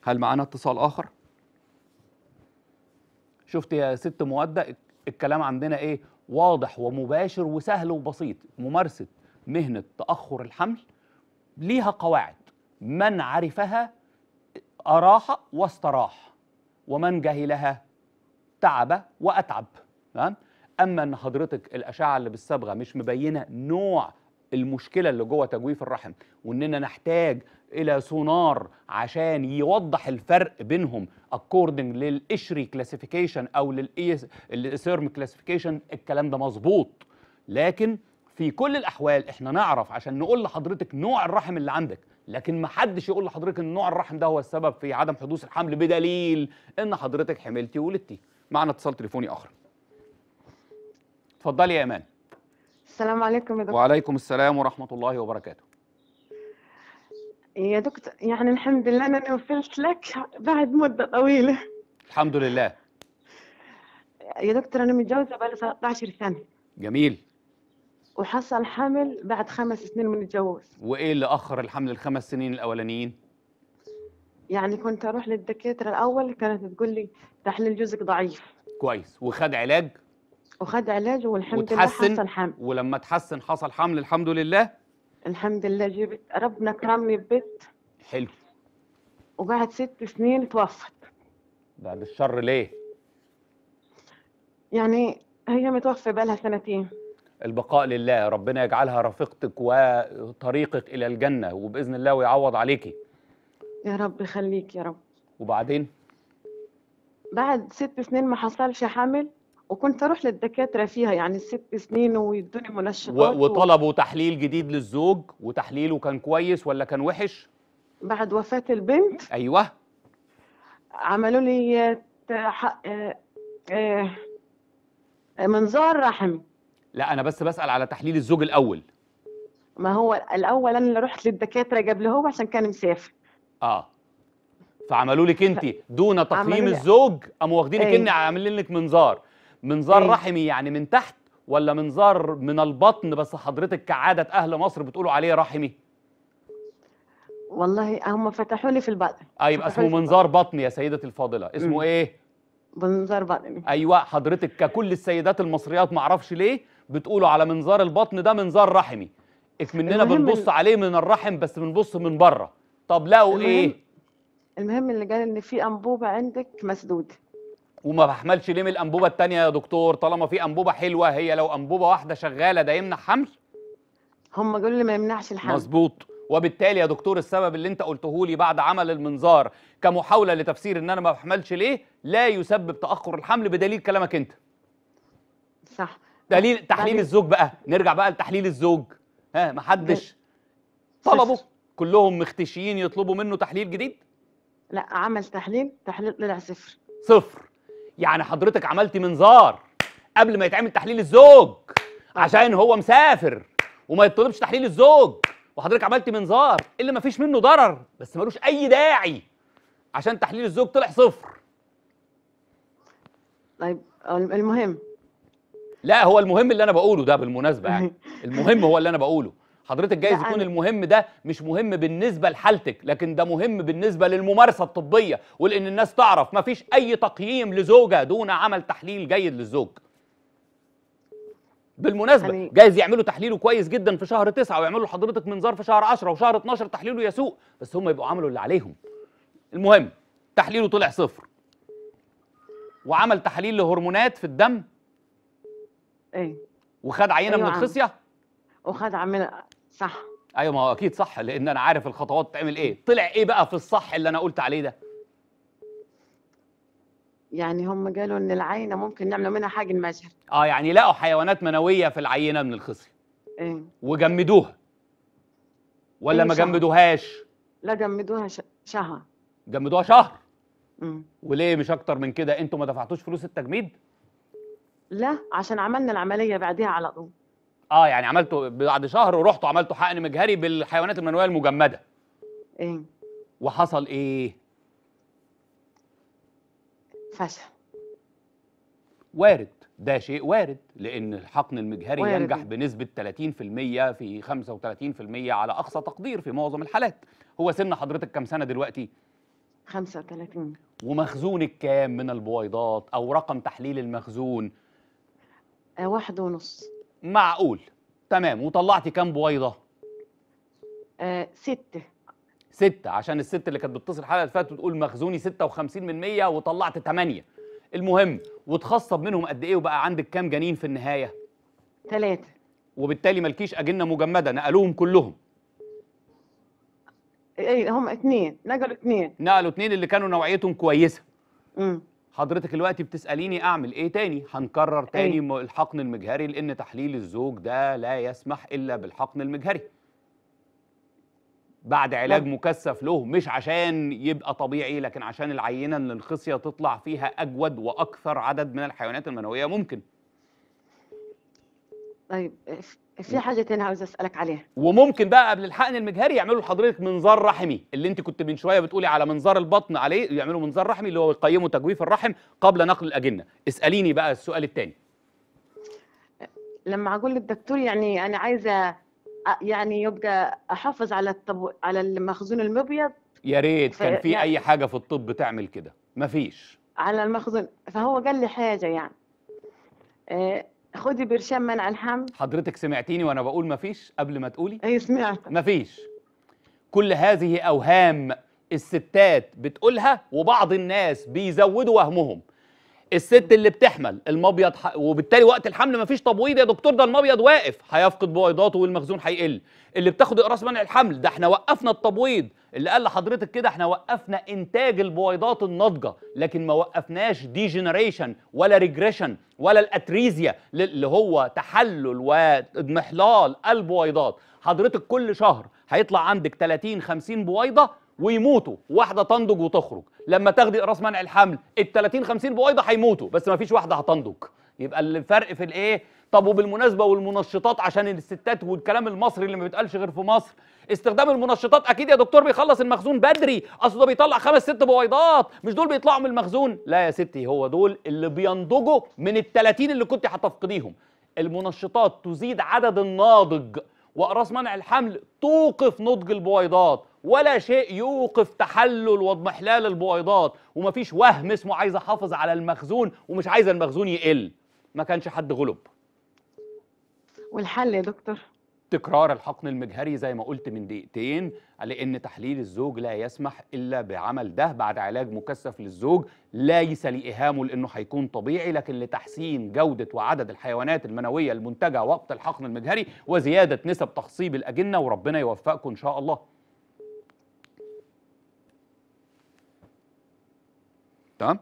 هل معنا اتصال آخر؟ شفت يا ست مودة الكلام عندنا ايه واضح ومباشر وسهل وبسيط ممارسة مهنة تأخر الحمل ليها قواعد من عرفها أراح واستراح ومن جهلها تعب وأتعب تمام أما إن حضرتك الأشعة اللي بالصبغة مش مبينة نوع المشكلة اللي جوه تجويف الرحم وإننا نحتاج الى سونار عشان يوضح الفرق بينهم اكوردنج للاشري كلاسيفيكيشن او e للإيسيرم كلاسيفيكيشن الكلام ده مظبوط لكن في كل الاحوال احنا نعرف عشان نقول لحضرتك نوع الرحم اللي عندك لكن ما حدش يقول لحضرتك ان نوع الرحم ده هو السبب في عدم حدوث الحمل بدليل ان حضرتك حملتي وولدتي معنا اتصال تليفوني اخر اتفضلي يا ايمان السلام عليكم يا دكتور وعليكم السلام ورحمه الله وبركاته يا دكتور يعني الحمد لله أنا نوفرت لك بعد مدة طويلة الحمد لله يا دكتور أنا متجوزة بقالي 13 سنة جميل وحصل حمل بعد خمس سنين من الجواز وإيه اللي أخر الحمل الخمس سنين الأولانيين؟ يعني كنت أروح للدكاترة الأول كانت تقول لي تحليل جوزك ضعيف كويس وخد علاج؟ وخد علاج والحمد لله حصل حمل ولما تحسن حصل حمل الحمد لله الحمد لله جبت ربنا كرمني ببيت حلو وبعد ست سنين توفت بعد الشر ليه؟ يعني هي متوفى بقالها سنتين البقاء لله ربنا يجعلها رفيقتك وطريقك إلى الجنة وبإذن الله ويعوض عليكي يا رب يخليك يا رب وبعدين؟ بعد ست سنين ما حصلش حمل وكنت اروح للدكاتره فيها يعني ست سنين ويدوني منشطات وطلبوا و... تحليل جديد للزوج وتحليله كان كويس ولا كان وحش بعد وفاه البنت ايوه عملوا لي آه، آه، منظار رحم لا انا بس بسال على تحليل الزوج الاول ما هو الاول انا اللي رحت للدكاتره قبل هو عشان كان مسافر اه فعملوا لك انت دون تقييم الزوج قاموا واخدينك إيه. اني عاملين لك منظار منظار إيه. رحمي يعني من تحت ولا منظار من البطن بس حضرتك كعادة أهل مصر بتقولوا عليه رحمي والله هم فتحوا لي في البطن أي آه، يبقى اسمه منظار بطن يا سيدة الفاضلة اسمه مم. ايه منظار بطن ايوه حضرتك ككل السيدات المصريات معرفش ليه بتقولوا على منظار البطن ده منظار رحمي مننا بنبص اللي... عليه من الرحم بس بنبص من بره طب لقوا المهم... ايه المهم اللي قال ان في انبوبه عندك مسدوده وما بحملش ليه من الانبوبه الثانيه يا دكتور طالما في انبوبه حلوه هي لو انبوبه واحده شغاله ده يمنع حمل هم دول اللي ما يمنعش الحمل مظبوط وبالتالي يا دكتور السبب اللي انت قلته لي بعد عمل المنظار كمحاوله لتفسير ان انا ما بحملش ليه لا يسبب تاخر الحمل بدليل كلامك انت صح دليل تحليل دليل. الزوج بقى نرجع بقى لتحليل الزوج ها محدش طلبه كلهم مختشيين يطلبوا منه تحليل جديد لا عمل تحليل تحليل طلع صفر صفر يعني حضرتك عملتي منظار قبل ما يتعمل تحليل الزوج عشان هو مسافر وما يطلبش تحليل الزوج وحضرتك عملتي منظار اللي ما فيش منه ضرر بس ملوش اي داعي عشان تحليل الزوج طلع صفر طيب المهم لا هو المهم اللي انا بقوله ده بالمناسبه يعني المهم هو اللي انا بقوله حضرتك جايز يكون المهم ده مش مهم بالنسبه لحالتك لكن ده مهم بالنسبه للممارسه الطبيه ولان الناس تعرف ما فيش اي تقييم لزوجه دون عمل تحليل جيد للزوج بالمناسبه أنا... يعني جايز يعملوا تحليله كويس جدا في شهر تسعة ويعملوا لحضرتك منظار في شهر 10 وشهر 12 تحليله يسوء بس هم يبقوا عملوا اللي عليهم المهم تحليله طلع صفر وعمل تحاليل لهرمونات في الدم ايه وخد عينه أيوة من الخصيه وخد عمل صح ايوه ما هو اكيد صح لان انا عارف الخطوات بتعمل ايه طلع ايه بقى في الصح اللي انا قلت عليه ده يعني هم قالوا ان العينه ممكن نعملوا منها حاجه المجهر اه يعني لقوا حيوانات منويه في العينه من الخصي ايه وجمدوها ولا إيه ما جمدوهاش لا جمدوها شهر جمدوها شهر امم وليه مش اكتر من كده انتوا ما دفعتوش فلوس التجميد لا عشان عملنا العمليه بعديها على طول اه يعني عملته بعد شهر ورحت عملتوا حقن مجهري بالحيوانات المنويه المجمده ايه وحصل ايه فشل وارد ده شيء وارد لان الحقن المجهري وارد. ينجح بنسبه 30% في 35% على اقصى تقدير في معظم الحالات هو سن حضرتك كام سنه دلوقتي 35 ومخزونك كام من البويضات او رقم تحليل المخزون آه، واحد ونص معقول تمام وطلعتي كام بويضه آه ستة ستة عشان الست اللي كانت بتتصل الحلقه اللي فاتت وتقول مخزوني 56 من مية وطلعت 8 المهم وتخصب منهم قد ايه وبقى عندك كام جنين في النهايه تلاتة وبالتالي مالكيش اجنه مجمده نقلوهم كلهم ايه هم اتنين نقلوا اتنين نقلوا اتنين اللي كانوا نوعيتهم كويسه امم حضرتك دلوقتي بتساليني اعمل ايه تاني هنكرر إيه؟ تاني أيه. الحقن المجهري لان تحليل الزوج ده لا يسمح الا بالحقن المجهري بعد علاج لا. مكثف له مش عشان يبقى طبيعي لكن عشان العينه اللي الخصيه تطلع فيها اجود واكثر عدد من الحيوانات المنويه ممكن طيب في حاجه تانية عاوز اسالك عليها وممكن بقى قبل الحقن المجهري يعملوا لحضرتك منظار رحمي اللي انت كنت من شويه بتقولي على منظار البطن عليه يعملوا منظار رحمي اللي هو يقيموا تجويف الرحم قبل نقل الاجنه اساليني بقى السؤال الثاني لما اقول للدكتور يعني انا عايزه يعني يبقى احافظ على الطب على المخزون المبيض يا ريت كان في يعني اي حاجه في الطب تعمل كده مفيش على المخزون فهو قال لي حاجه يعني آه خدي برشام منع الحمل حضرتك سمعتيني وانا بقول مفيش قبل ما تقولي اي سمعت مفيش كل هذه اوهام الستات بتقولها وبعض الناس بيزودوا وهمهم الست اللي بتحمل المبيض ح... وبالتالي وقت الحمل مفيش تبويض يا دكتور ده المبيض واقف هيفقد بويضاته والمخزون هيقل اللي بتاخد اقراص منع الحمل ده احنا وقفنا التبويض اللي قال لحضرتك كده احنا وقفنا انتاج البويضات الناضجه لكن ما وقفناش ديجنريشن ولا ريجريشن ولا الاتريزيا اللي هو تحلل واضمحلال البويضات حضرتك كل شهر هيطلع عندك 30 50 بويضه ويموتوا واحده تنضج وتخرج لما تاخدي اقراص منع الحمل ال 30 50 بويضه هيموتوا بس ما فيش واحده هتنضج يبقى الفرق في الايه طب وبالمناسبه والمنشطات عشان الستات والكلام المصري اللي ما بيتقالش غير في مصر استخدام المنشطات اكيد يا دكتور بيخلص المخزون بدري اصل ده بيطلع خمس ست بويضات مش دول بيطلعوا من المخزون لا يا ستي هو دول اللي بينضجوا من ال 30 اللي كنت هتفقديهم المنشطات تزيد عدد الناضج واقراص منع الحمل توقف نضج البويضات ولا شيء يوقف تحلل واضمحلال البويضات ومفيش وهم اسمه عايز احافظ على المخزون ومش عايز المخزون يقل ما كانش حد غلب والحل يا دكتور تكرار الحقن المجهري زي ما قلت من دقيقتين لان تحليل الزوج لا يسمح الا بعمل ده بعد علاج مكثف للزوج ليس لايهامه لانه هيكون طبيعي لكن لتحسين جوده وعدد الحيوانات المنويه المنتجه وقت الحقن المجهري وزياده نسب تخصيب الاجنه وربنا يوفقكم ان شاء الله تمام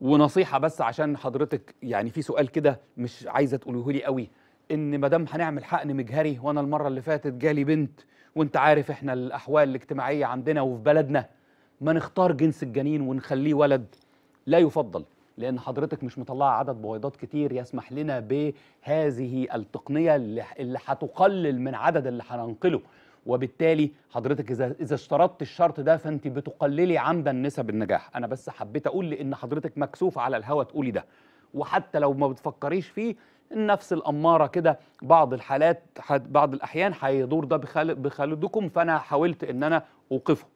ونصيحه بس عشان حضرتك يعني في سؤال كده مش عايزه تقوليه لي قوي ان ما دام هنعمل حقن مجهري وانا المره اللي فاتت جالي بنت وانت عارف احنا الاحوال الاجتماعيه عندنا وفي بلدنا ما نختار جنس الجنين ونخليه ولد لا يفضل لان حضرتك مش مطلعه عدد بويضات كتير يسمح لنا بهذه التقنيه اللي هتقلل من عدد اللي هننقله وبالتالي حضرتك اذا اذا اشترطت الشرط ده فانت بتقللي عمدا نسب النجاح انا بس حبيت اقول لان حضرتك مكسوفه على الهوا تقولي ده وحتى لو ما بتفكريش فيه النفس الأمارة كده بعض الحالات بعض الأحيان هيدور ده بخالدكم فأنا حاولت إن أنا أوقفه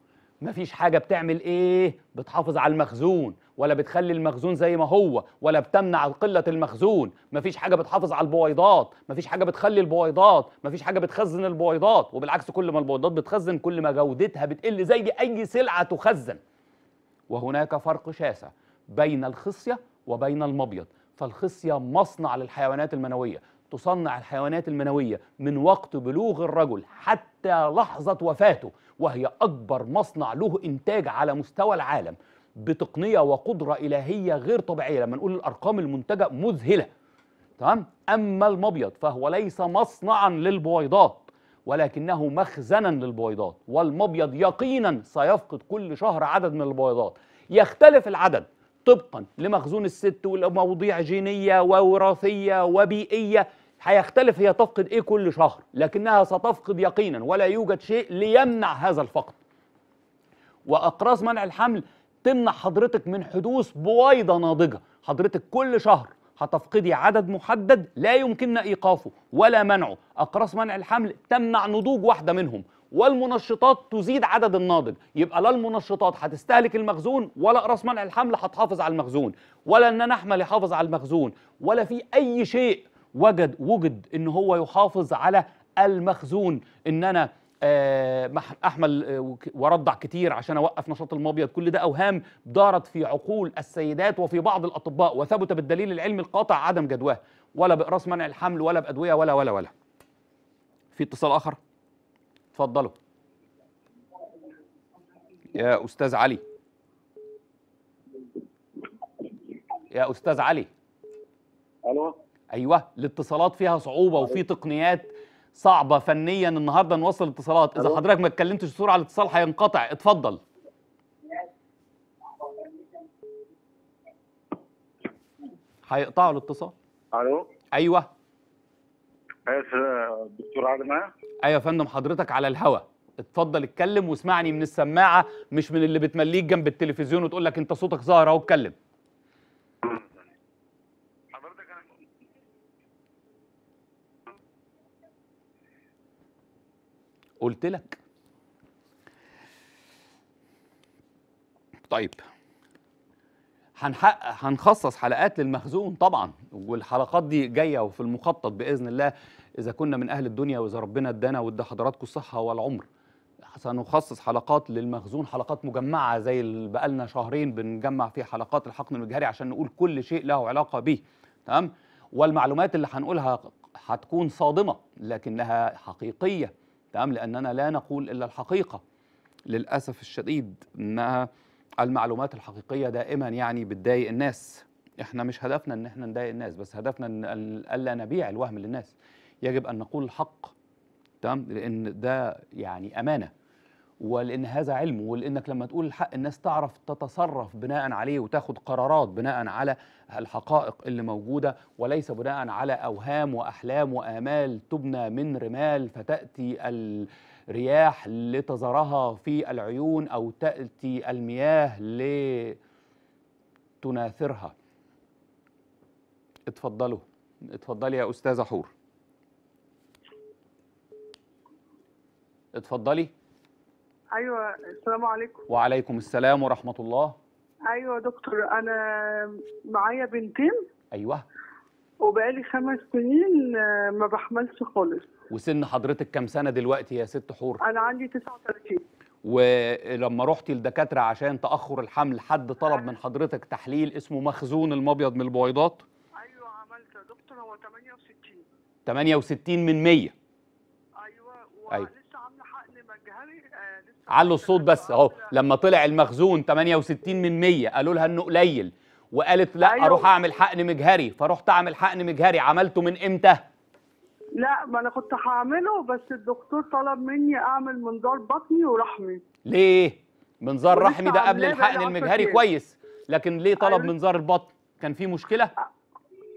مفيش حاجه بتعمل ايه بتحافظ على المخزون ولا بتخلي المخزون زي ما هو ولا بتمنع قله المخزون مفيش حاجه بتحافظ على البويضات مفيش حاجه بتخلي البويضات مفيش حاجه بتخزن البويضات وبالعكس كل ما البويضات بتخزن كل ما جودتها بتقل زي اي سلعه تخزن وهناك فرق شاسع بين الخصيه وبين المبيض فالخصيه مصنع للحيوانات المنويه تصنع الحيوانات المنويه من وقت بلوغ الرجل حتى لحظه وفاته وهي أكبر مصنع له إنتاج على مستوى العالم بتقنية وقدرة إلهية غير طبيعية لما نقول الأرقام المنتجة مذهلة تمام أما المبيض فهو ليس مصنعا للبويضات ولكنه مخزنا للبويضات والمبيض يقينا سيفقد كل شهر عدد من البويضات يختلف العدد طبقا لمخزون الست والمواضيع جينية ووراثية وبيئية هيختلف هي تفقد ايه كل شهر لكنها ستفقد يقينا ولا يوجد شيء ليمنع هذا الفقد واقراص منع الحمل تمنع حضرتك من حدوث بويضه ناضجه حضرتك كل شهر هتفقدي عدد محدد لا يمكننا ايقافه ولا منعه اقراص منع الحمل تمنع نضوج واحده منهم والمنشطات تزيد عدد الناضج يبقى لا المنشطات هتستهلك المخزون ولا اقراص منع الحمل هتحافظ على المخزون ولا ان انا احمل يحافظ على المخزون ولا في اي شيء وجد وجد ان هو يحافظ على المخزون ان انا آه، احمل آه، وارضع كتير عشان اوقف نشاط المبيض كل ده اوهام دارت في عقول السيدات وفي بعض الاطباء وثبت بالدليل العلمي القاطع عدم جدواه ولا باقراص منع الحمل ولا بادويه ولا ولا ولا في اتصال اخر اتفضلوا يا استاذ علي يا استاذ علي الو ايوه الاتصالات فيها صعوبه وفي أيوة. تقنيات صعبه فنيا النهارده نوصل اتصالات اذا حضرتك ما اتكلمتش بسرعه الاتصال هينقطع اتفضل هيقطعوا الاتصال الو ايوه آية، دكتور عادل معايا ايوه يا فندم حضرتك على الهوا اتفضل اتكلم واسمعني من السماعه مش من اللي بتمليك جنب التلفزيون وتقول لك انت صوتك ظاهر اهو اتكلم قلت لك طيب هنحقق هنخصص حلقات للمخزون طبعا والحلقات دي جايه وفي المخطط باذن الله اذا كنا من اهل الدنيا واذا ربنا ادانا وادى حضراتكم الصحه والعمر سنخصص حلقات للمخزون حلقات مجمعه زي اللي لنا شهرين بنجمع فيه حلقات الحقن المجهري عشان نقول كل شيء له علاقه به تمام والمعلومات اللي هنقولها هتكون صادمه لكنها حقيقيه تمام لأننا لا نقول إلا الحقيقة للأسف الشديد إنها المعلومات الحقيقية دائما يعني بتضايق الناس احنا مش هدفنا ان احنا نضايق الناس بس هدفنا ان الا نبيع الوهم للناس يجب ان نقول الحق تمام لان ده يعني امانه ولان هذا علم ولانك لما تقول الحق الناس تعرف تتصرف بناء عليه وتاخد قرارات بناء على الحقائق اللي موجوده وليس بناء على اوهام واحلام وامال تبنى من رمال فتاتي الرياح لتزرها في العيون او تاتي المياه لتناثرها اتفضلوا اتفضلي يا استاذه حور اتفضلي ايوه السلام عليكم وعليكم السلام ورحمه الله ايوه دكتور انا معايا بنتين ايوه وبقالي خمس سنين آه، ما بحملش خالص وسن حضرتك كام سنه دلوقتي يا ست حور انا عندي 39 ولما رحتي لدكاتره عشان تاخر الحمل حد طلب من حضرتك تحليل اسمه مخزون المبيض من البويضات ايوه عملته يا دكتور هو 68 68 من 100 ايوه, أيوة. علوا الصوت بس اهو لما طلع المخزون 68 من 100 قالوا لها انه قليل وقالت لا أيوه. اروح اعمل حقن مجهري فرحت اعمل حقن مجهري عملته من امتى؟ لا ما انا كنت هعمله بس الدكتور طلب مني اعمل منظار بطني ورحمي ليه؟ منظار رحمي ده قبل الحقن المجهري كويس لكن ليه طلب أيوه. منظار البطن؟ كان في مشكله؟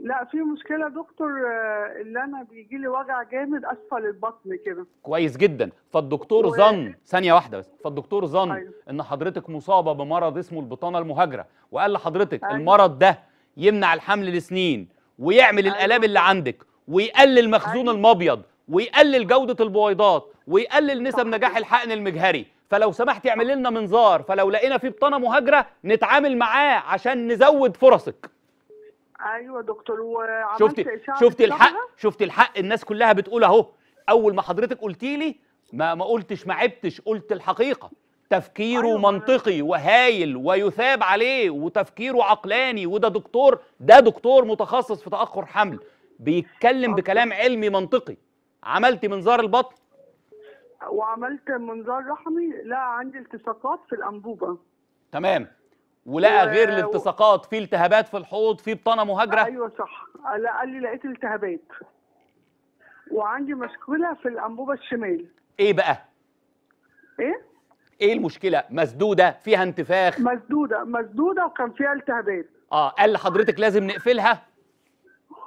لا في مشكلة دكتور آه، اللي أنا بيجي لي وجع جامد أسفل البطن كده كويس جدا فالدكتور و... ظن ثانية واحدة بس فالدكتور ظن أيوه. إن حضرتك مصابة بمرض اسمه البطانة المهاجرة وقال لحضرتك أيوه. المرض ده يمنع الحمل لسنين ويعمل أيوه. الآلام اللي عندك ويقلل مخزون أيوه. المبيض ويقلل جودة البويضات ويقلل نسب نجاح الحقن المجهري فلو سمحت يعمل لنا منظار فلو لقينا فيه بطانة مهاجرة نتعامل معاه عشان نزود فرصك ايوه دكتور وعملت شفتي شفتي الحق شفتي الحق الناس كلها بتقول اهو اول ما حضرتك قلتي لي ما ما قلتش ما عبتش قلت الحقيقه تفكيره أيوة. منطقي وهايل ويثاب عليه وتفكيره عقلاني وده دكتور ده دكتور متخصص في تاخر حمل بيتكلم أوكي. بكلام علمي منطقي عملتي منظار البطن وعملت منظار رحمي لا عندي التصاقات في الانبوبه تمام ولقى غير الالتصاقات في التهابات في الحوض في بطانه مهاجره ايوه صح قال لي لقيت التهابات وعندي مشكله في الانبوبه الشمال ايه بقى ايه ايه المشكله مسدوده فيها انتفاخ مسدوده مسدوده وكان فيها التهابات اه قال لحضرتك لازم نقفلها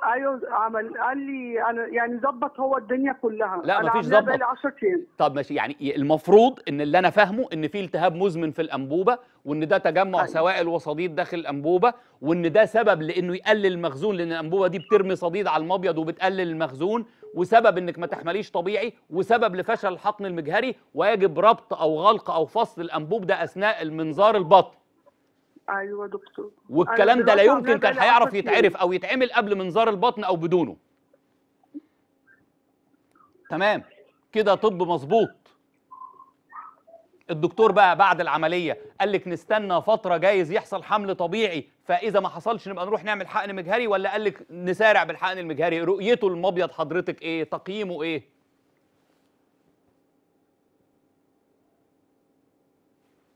ايوه عمل قال لي انا يعني ظبط هو الدنيا كلها لا مفيش ظبط بقالي 10 ايام طب ماشي يعني المفروض ان اللي انا فاهمه ان في التهاب مزمن في الانبوبه وان ده تجمع أيوة. سوائل وصديد داخل الانبوبه وان ده سبب لانه يقلل المخزون لان الانبوبه دي بترمي صديد على المبيض وبتقلل المخزون وسبب انك ما تحمليش طبيعي وسبب لفشل الحقن المجهري ويجب ربط او غلق او فصل الانبوب ده اثناء المنظار البطن ايوه دكتور والكلام أيوة، ده لا يمكن كان هيعرف يتعرف او يتعمل قبل منظار البطن او بدونه تمام كده طب مظبوط الدكتور بقى بعد العمليه قال لك نستنى فتره جايز يحصل حمل طبيعي فاذا ما حصلش نبقى نروح نعمل حقن مجهري ولا قال لك نسارع بالحقن المجهري رؤيته المبيض حضرتك ايه تقييمه ايه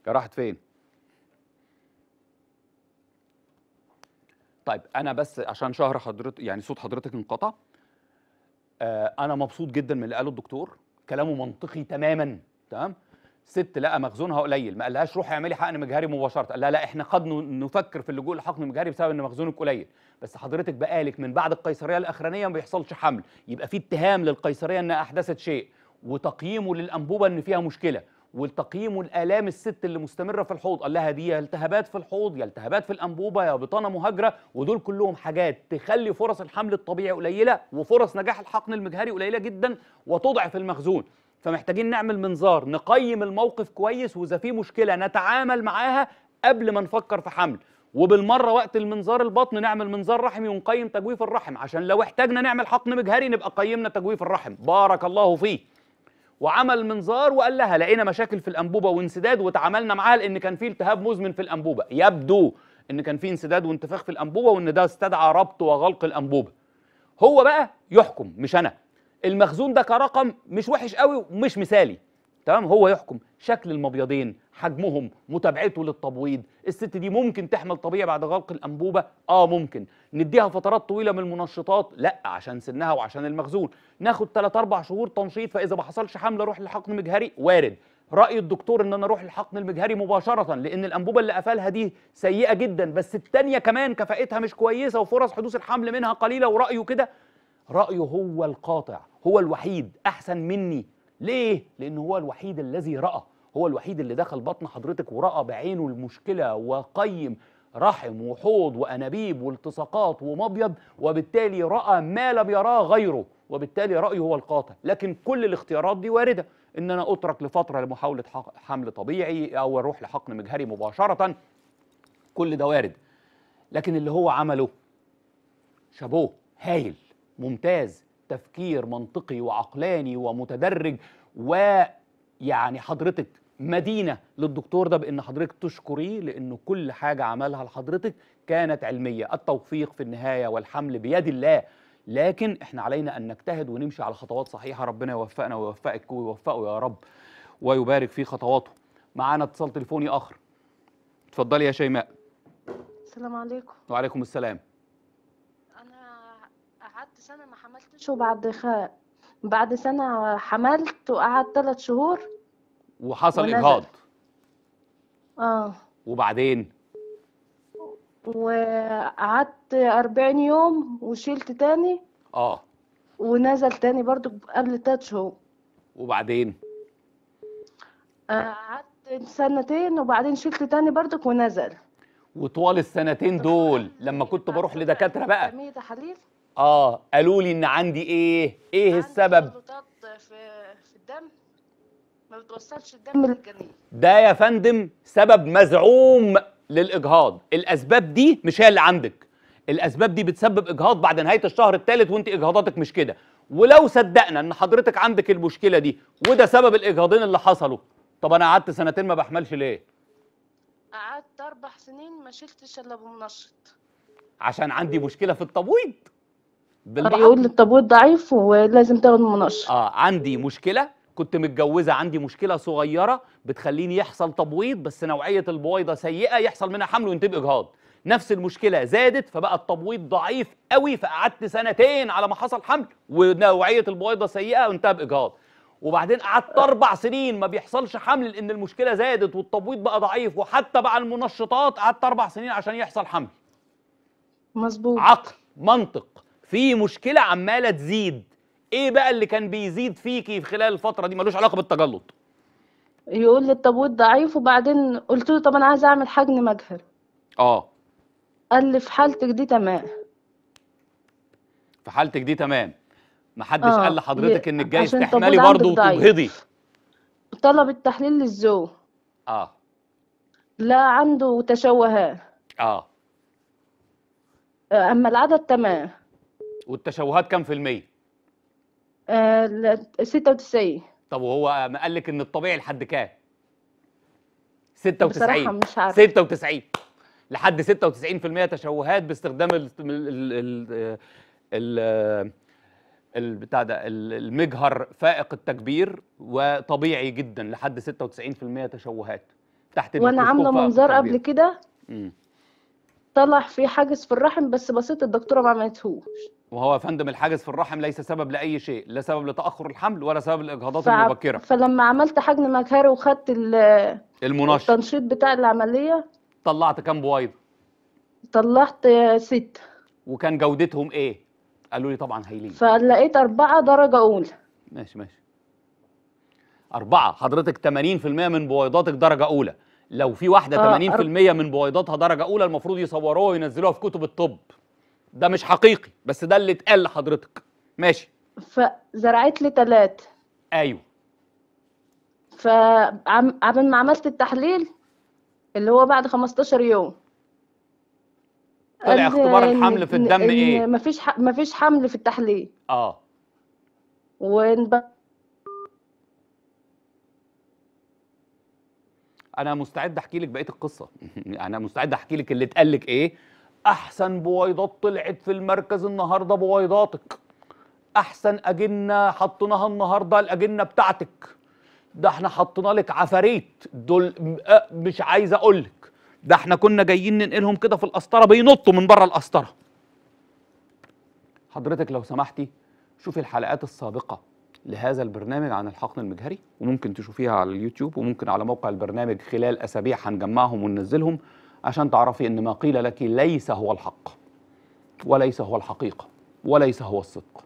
راحت فين طيب انا بس عشان شهر حضرتك يعني صوت حضرتك انقطع آه، انا مبسوط جدا من اللي قاله الدكتور كلامه منطقي تماما تمام ست لقى مخزونها قليل ما قالهاش روحي اعملي حقن مجهري مباشره قال لا لا احنا قد نفكر في اللجوء لحقن مجهري بسبب ان مخزونك قليل بس حضرتك بقالك من بعد القيصريه الاخرانيه ما بيحصلش حمل يبقى في اتهام للقيصريه انها احدثت شيء وتقييمه للانبوبه ان فيها مشكله والتقييم والالام الست اللي مستمرة في الحوض قال لها دي التهابات في الحوض يا التهابات في الأنبوبة يا بطانة مهاجرة ودول كلهم حاجات تخلي فرص الحمل الطبيعي قليلة وفرص نجاح الحقن المجهري قليلة جدا وتضعف المخزون فمحتاجين نعمل منظار نقيم الموقف كويس وإذا في مشكلة نتعامل معاها قبل ما نفكر في حمل وبالمره وقت المنظار البطن نعمل منظار رحمي ونقيم تجويف الرحم عشان لو احتاجنا نعمل حقن مجهري نبقى قيمنا تجويف الرحم بارك الله فيه وعمل منظار وقال لها لقينا مشاكل في الانبوبه وانسداد وتعاملنا معاها لان كان في التهاب مزمن في الانبوبه يبدو ان كان في انسداد وانتفاخ في الانبوبه وان ده استدعى ربط وغلق الانبوبه هو بقى يحكم مش انا المخزون ده كرقم مش وحش قوي ومش مثالي تمام هو يحكم شكل المبيضين حجمهم متابعته للتبويض الست دي ممكن تحمل طبيعي بعد غلق الانبوبه اه ممكن نديها فترات طويله من المنشطات لا عشان سنها وعشان المخزون ناخد 3 4 شهور تنشيط فاذا ما حصلش حمل اروح لحقن مجهري وارد راي الدكتور ان انا اروح لحقن المجهري مباشره لان الانبوبه اللي قفلها دي سيئه جدا بس الثانيه كمان كفائتها مش كويسه وفرص حدوث الحمل منها قليله ورايه كده رايه هو القاطع هو الوحيد احسن مني ليه؟ لأن هو الوحيد الذي رأى هو الوحيد اللي دخل بطن حضرتك ورأى بعينه المشكلة وقيم رحم وحوض وأنابيب والتصاقات ومبيض وبالتالي رأى ما لم يراه غيره وبالتالي رأيه هو القاطع لكن كل الاختيارات دي واردة إن أنا أترك لفترة لمحاولة حمل طبيعي أو أروح لحقن مجهري مباشرة كل ده وارد لكن اللي هو عمله شابوه هايل ممتاز تفكير منطقي وعقلاني ومتدرج ويعني حضرتك مدينة للدكتور ده بأن حضرتك تشكريه لأنه كل حاجة عملها لحضرتك كانت علمية التوفيق في النهاية والحمل بيد الله لكن احنا علينا أن نجتهد ونمشي على خطوات صحيحة ربنا يوفقنا ويوفقك ويوفقه يا رب ويبارك في خطواته معانا اتصال تليفوني آخر اتفضلي يا شيماء السلام عليكم وعليكم السلام قعدت سنة ما حملتش وبعد خ... بعد سنة حملت وقعدت ثلاث شهور وحصل إجهاض اه وبعدين وقعدت 40 يوم وشيلت تاني اه ونزل تاني برضو قبل تلات شهور وبعدين آه، قعدت سنتين وبعدين شلت تاني برضك ونزل وطوال السنتين دول لما كنت بروح لدكاتره بقى تحاليل اه قالوا لي ان عندي ايه ايه السبب في في الدم ما بتوصلش الدم للجنين ده يا فندم سبب مزعوم للاجهاض الاسباب دي مش هي اللي عندك الاسباب دي بتسبب اجهاض بعد نهايه الشهر الثالث وانت اجهاضاتك مش كده ولو صدقنا ان حضرتك عندك المشكله دي وده سبب الاجهاضين اللي حصلوا طب انا قعدت سنتين ما بحملش ليه قعدت اربع سنين ما شلتش الا بمنشط عشان عندي مشكله في التبويض بيقول يقول الطابور ضعيف ولازم تاخد مناقشه اه عندي مشكله كنت متجوزه عندي مشكله صغيره بتخليني يحصل تبويض بس نوعيه البويضه سيئه يحصل منها حمل وينتج اجهاض نفس المشكله زادت فبقى التبويض ضعيف قوي فقعدت سنتين على ما حصل حمل ونوعيه البويضه سيئه وانتهى باجهاض وبعدين قعدت اربع سنين ما بيحصلش حمل لان المشكله زادت والتبويض بقى ضعيف وحتى بقى المنشطات قعدت اربع سنين عشان يحصل حمل مظبوط عقل منطق في مشكله عماله تزيد ايه بقى اللي كان بيزيد فيكي خلال الفتره دي ملوش علاقه بالتجلط يقول لي الطابوت ضعيف وبعدين قلت له طب انا عايزه اعمل حجم مجهر اه قال لي في حالتك دي تمام في حالتك دي تمام محدش آه. قال لحضرتك انك جايز تحملي برضه وتبهضي طلب التحليل للزو اه لا عنده تشوهات اه اما العدد تمام والتشوهات كام في المية؟ آه 96 طب وهو قال لك ان الطبيعي لحد كام؟ 96 بصراحة مش عارف 96 لحد 96% تشوهات باستخدام ال ال ال ال بتاع ده المجهر فائق التكبير وطبيعي جدا لحد 96% تشوهات تحت وانا عامله منظار قبل كده طلع في حاجز في الرحم بس بسيط الدكتوره ما عملتهوش وهو يا فندم الحاجز في الرحم ليس سبب لاي شيء لا سبب لتاخر الحمل ولا سبب لاجهاضات المبكره فلما عملت حجم مجهري وخدت المنشط التنشيط بتاع العمليه طلعت كام بويضه طلعت ست وكان جودتهم ايه قالوا لي طبعا هايلين فلقيت أربعة درجة أولى ماشي ماشي أربعة حضرتك 80% من بويضاتك درجة أولى لو في واحدة آه 80% من بويضاتها درجة أولى المفروض يصوروها وينزلوها في كتب الطب ده مش حقيقي بس ده اللي اتقال لحضرتك ماشي فزرعت لي تلات ايوه فعمل ما عملت التحليل اللي هو بعد 15 يوم طلع اختبار الحمل في الدم ايه مفيش ح... مفيش حمل في التحليل اه ونب... انا مستعد احكي لك بقيه القصه انا مستعد احكي لك اللي اتقال لك ايه احسن بويضات طلعت في المركز النهارده بويضاتك احسن اجنه حطيناها النهارده الاجنه بتاعتك ده احنا حطينا لك عفاريت دول مش عايز اقول لك ده احنا كنا جايين ننقلهم كده في القسطره بينطوا من بره القسطره حضرتك لو سمحتي شوفي الحلقات السابقه لهذا البرنامج عن الحقن المجهري وممكن تشوفيها على اليوتيوب وممكن على موقع البرنامج خلال اسابيع هنجمعهم وننزلهم عشان تعرفي ان ما قيل لك ليس هو الحق وليس هو الحقيقه وليس هو الصدق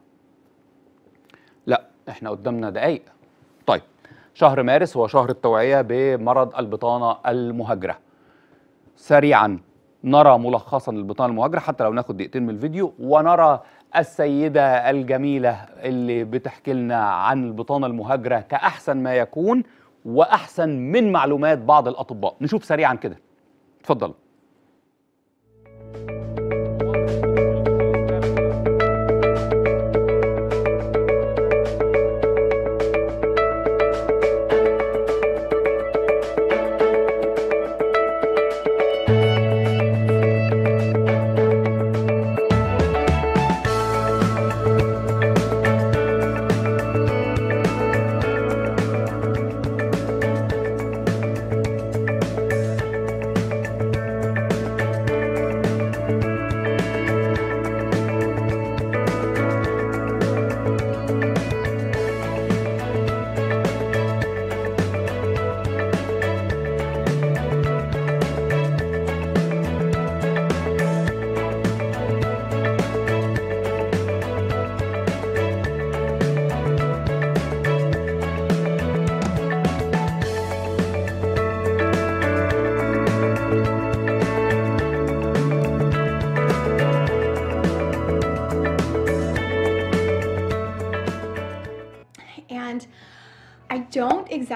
لا احنا قدامنا دقايق طيب شهر مارس هو شهر التوعيه بمرض البطانه المهاجره سريعا نرى ملخصا للبطانه المهاجره حتى لو ناخد دقيقتين من الفيديو ونرى السيده الجميله اللي بتحكي لنا عن البطانه المهاجره كاحسن ما يكون واحسن من معلومات بعض الاطباء نشوف سريعا كده اتفضل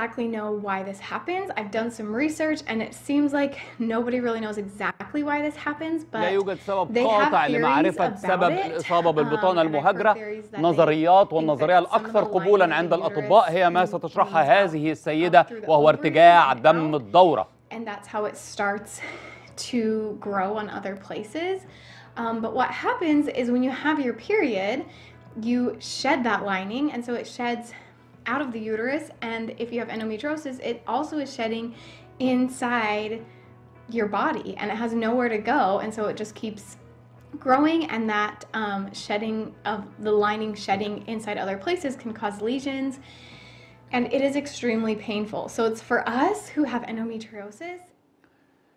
exactly know why this happens. I've done some research and it seems like nobody really knows exactly why this happens, but لا يوجد سبب قاطع لمعرفة سبب الإصابة بالبطانة المهاجرة. نظريات والنظرية الأكثر قبولا عند الأطباء هي ما ستشرحها هذه السيدة وهو ارتجاع دم الدورة. And that's how it starts to grow on other places. Um, but what happens is when you have your period, you shed that lining, and so it sheds out of the uterus. And if you have endometriosis, it also is shedding inside your body and it has nowhere to go. And so it just keeps growing and that um, shedding of the lining shedding inside other places can cause lesions and it is extremely painful. So it's for us who have endometriosis,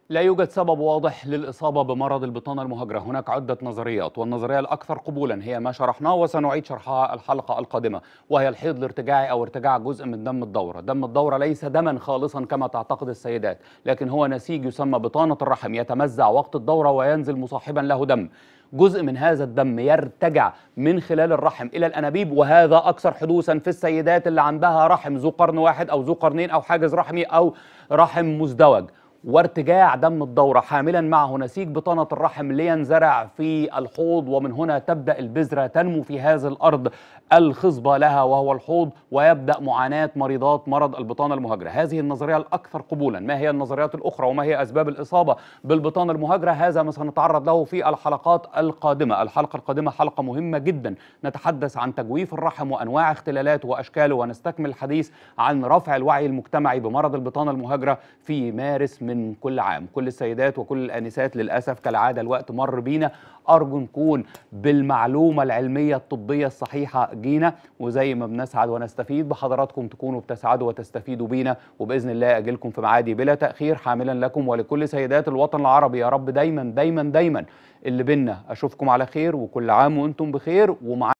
لا يوجد سبب واضح للإصابة بمرض البطانة المهاجرة هناك عدة نظريات والنظرية الأكثر قبولا هي ما شرحناه وسنعيد شرحها الحلقة القادمة وهي الحيض الارتجاعي أو ارتجاع جزء من دم الدورة دم الدورة ليس دما خالصا كما تعتقد السيدات لكن هو نسيج يسمى بطانة الرحم يتمزع وقت الدورة وينزل مصاحبا له دم جزء من هذا الدم يرتجع من خلال الرحم الى الانابيب وهذا اكثر حدوثا في السيدات اللي عندها رحم ذو قرن واحد او ذو قرنين او حاجز رحمي او رحم مزدوج وارتجاع دم الدورة حاملا معه نسيج بطانة الرحم لينزرع في الحوض ومن هنا تبدأ البذرة تنمو في هذه الأرض الخصبة لها وهو الحوض ويبدأ معاناة مريضات مرض البطانة المهاجرة هذه النظرية الأكثر قبولا ما هي النظريات الأخرى وما هي أسباب الإصابة بالبطانة المهاجرة هذا ما سنتعرض له في الحلقات القادمة الحلقة القادمة حلقة مهمة جدا نتحدث عن تجويف الرحم وأنواع اختلالاته وأشكاله ونستكمل الحديث عن رفع الوعي المجتمعي بمرض البطانة المهاجرة في مارس من كل عام كل السيدات وكل الآنسات للأسف كالعادة الوقت مر بينا أرجو نكون بالمعلومة العلمية الطبية الصحيحة جينا وزي ما بنسعد ونستفيد بحضراتكم تكونوا بتسعدوا وتستفيدوا بينا وباذن الله اجلكم في معادي بلا تاخير حاملا لكم ولكل سيدات الوطن العربي يا رب دايما دايما دايما اللي بينا اشوفكم على خير وكل عام وانتم بخير ومع